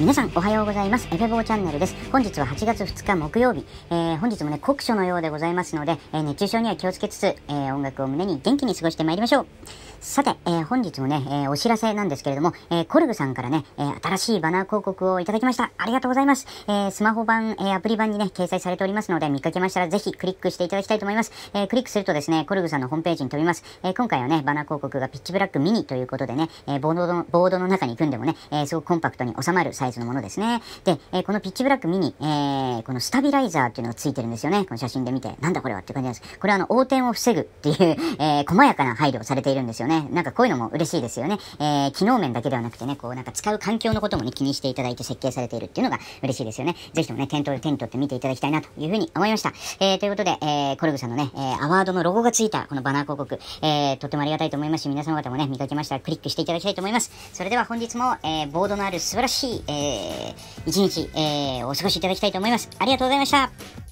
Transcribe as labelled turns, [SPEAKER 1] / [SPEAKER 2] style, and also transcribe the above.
[SPEAKER 1] 皆さんおはようございます。エフェボーチャンネルです。本日は8月2日木曜日、えー、本日もね、酷暑のようでございますので、えー、熱中症には気をつけつつ、えー、音楽を胸に元気に過ごしてまいりましょう。さて、えー、本日もね、えー、お知らせなんですけれども、えー、コルグさんからね、えー、新しいバナー広告をいただきました。ありがとうございます。えー、スマホ版、えー、アプリ版にね、掲載されておりますので、見かけましたらぜひクリックしていただきたいと思います。えー、クリックするとですね、コルグさんのホームページに飛びます。えー、今回はね、バナー広告がピッチブラックミニということでね、えー、ボードのボードの中に組んでもね、えー、すごくコンパクトに収まるサイズのものですね。で、えー、このピッチブラックミニ、えー、このスタビライザーっていうのがついてるんですよね。この写真で見て。なんだこれはって感じなんです。これはあの、横転を防ぐっていう、えー、細やかな配慮をされているんですよね。なんかこういうのも嬉しいですよね。えー、機能面だけではなくてね、こうなんか使う環境のこともね、気にしていただいて設計されているっていうのが嬉しいですよね。ぜひともね、店頭で手に取って見ていただきたいなというふうに思いました。えー、ということで、えー、コルグさんのね、えー、アワードのロゴがついたこのバナー広告、えー、とてもありがたいと思いますし、皆様方もね、見かけましたらクリックしていただきたいと思います。それでは本日も、えー、ボードのある素晴らしい、えーえー、一日、えー、お過ごしいただきたいと思います。ありがとうございました。